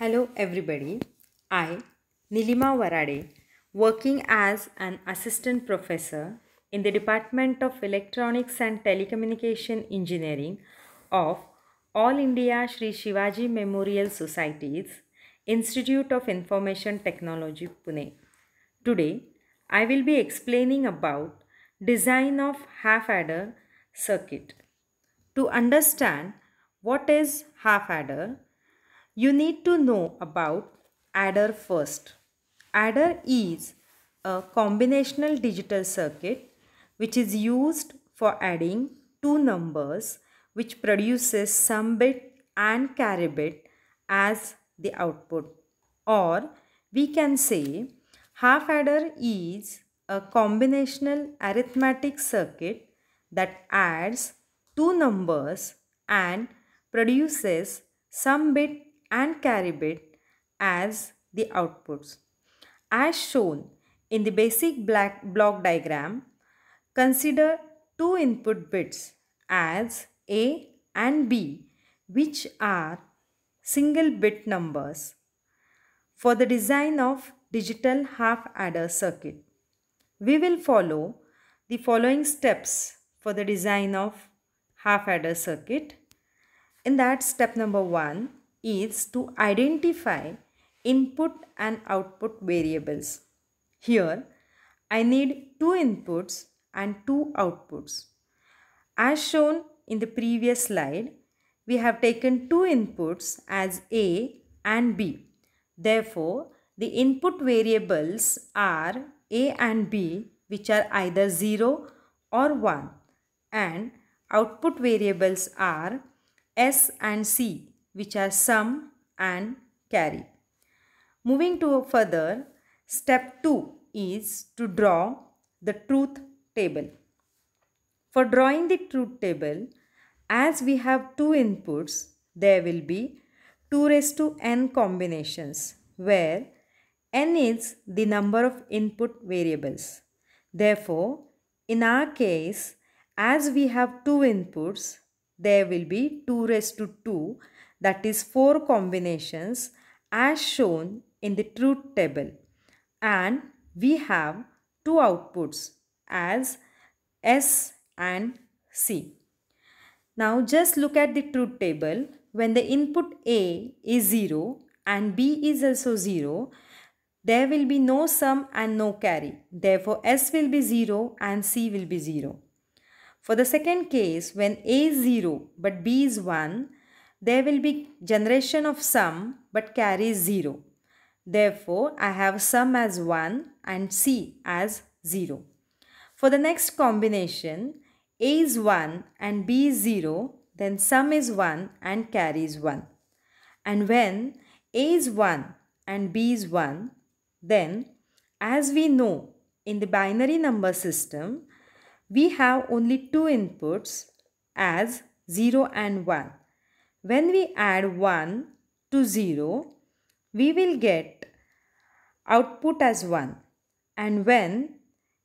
Hello everybody. I, Nilima Varade, working as an assistant professor in the Department of Electronics and Telecommunication Engineering of All India Sri Shivaji Memorial Societies, Institute of Information Technology, Pune. Today, I will be explaining about design of half-adder circuit. To understand what is half-adder, you need to know about adder first. Adder is a combinational digital circuit which is used for adding two numbers which produces sum bit and carry bit as the output or we can say half adder is a combinational arithmetic circuit that adds two numbers and produces sum bit and carry bit as the outputs. As shown in the basic black block diagram, consider two input bits as A and B which are single bit numbers for the design of digital half adder circuit. We will follow the following steps for the design of half adder circuit. In that step number 1, is to identify input and output variables. Here, I need two inputs and two outputs. As shown in the previous slide, we have taken two inputs as A and B. Therefore, the input variables are A and B which are either 0 or 1 and output variables are S and C which are sum and carry. Moving to further, step 2 is to draw the truth table. For drawing the truth table, as we have two inputs, there will be 2 raised to n combinations where n is the number of input variables. Therefore, in our case, as we have two inputs, there will be 2 raised to 2 that is 4 combinations as shown in the truth table and we have two outputs as S and C. Now just look at the truth table when the input A is 0 and B is also 0 there will be no sum and no carry therefore S will be 0 and C will be 0. For the second case when A is 0 but B is 1 there will be generation of sum but carry 0. Therefore, I have sum as 1 and C as 0. For the next combination, A is 1 and B is 0, then sum is 1 and carry is 1. And when A is 1 and B is 1, then as we know in the binary number system, we have only two inputs as 0 and 1 when we add 1 to 0, we will get output as 1. And when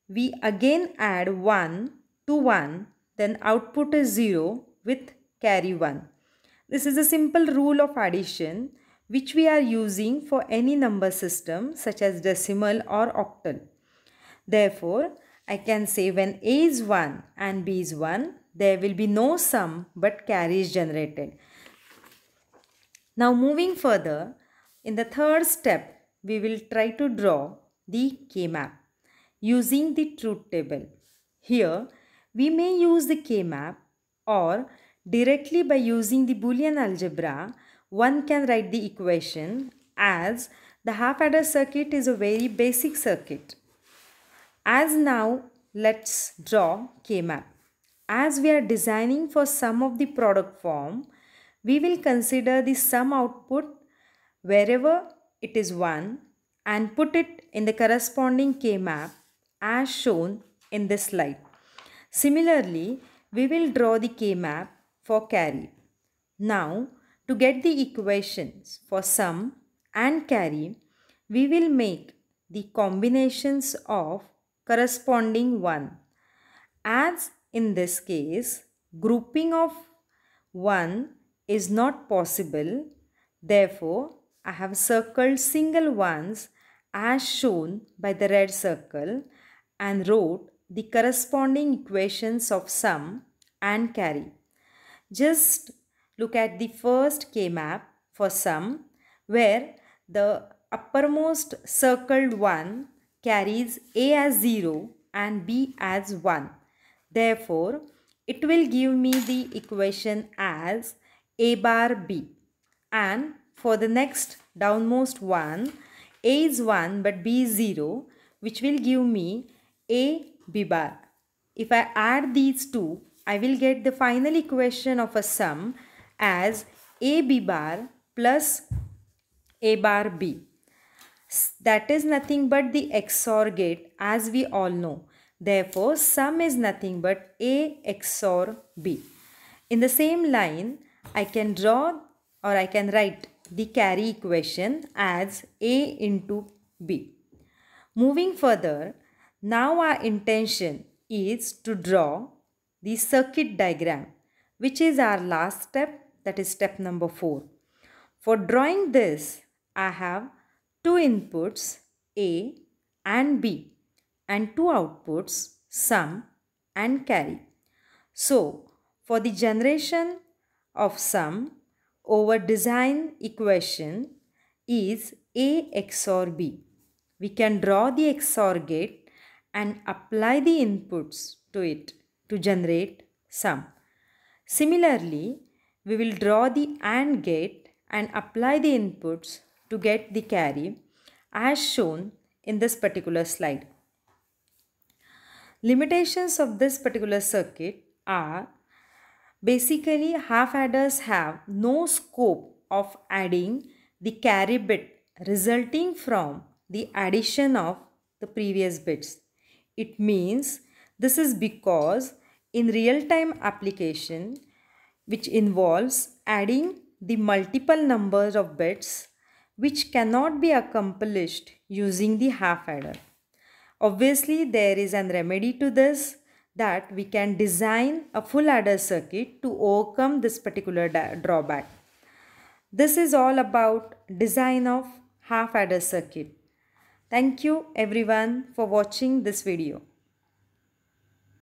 we again add 1 to 1, then output is 0 with carry 1. This is a simple rule of addition which we are using for any number system such as decimal or octal. Therefore, I can say when A is 1 and B is 1, there will be no sum but carry is generated. Now moving further, in the third step, we will try to draw the K-map using the truth table. Here, we may use the K-map or directly by using the Boolean algebra, one can write the equation as the half-adder circuit is a very basic circuit. As now, let's draw K-map. As we are designing for sum of the product form, we will consider the sum output wherever it is 1 and put it in the corresponding K-map as shown in this slide. Similarly, we will draw the K-map for carry. Now, to get the equations for sum and carry, we will make the combinations of corresponding 1. As in this case, grouping of 1 is not possible. Therefore, I have circled single ones as shown by the red circle and wrote the corresponding equations of sum and carry. Just look at the first K-map for sum where the uppermost circled one carries A as 0 and B as 1. Therefore, it will give me the equation as a bar B. And for the next downmost one, A is 1 but B is 0 which will give me A B bar. If I add these two, I will get the final equation of a sum as AB bar plus A bar B. That is nothing but the XOR gate as we all know. Therefore, sum is nothing but A XOR B. In the same line, I can draw or I can write the carry equation as A into B. Moving further, now our intention is to draw the circuit diagram which is our last step that is step number 4. For drawing this, I have two inputs A and B and two outputs sum and carry. So, for the generation of sum over design equation is A XOR B. We can draw the XOR gate and apply the inputs to it to generate sum. Similarly, we will draw the AND gate and apply the inputs to get the carry as shown in this particular slide. Limitations of this particular circuit are Basically, half adders have no scope of adding the carry bit resulting from the addition of the previous bits. It means this is because in real-time application which involves adding the multiple numbers of bits which cannot be accomplished using the half adder. Obviously, there is an remedy to this that we can design a full adder circuit to overcome this particular drawback. This is all about design of half adder circuit. Thank you everyone for watching this video.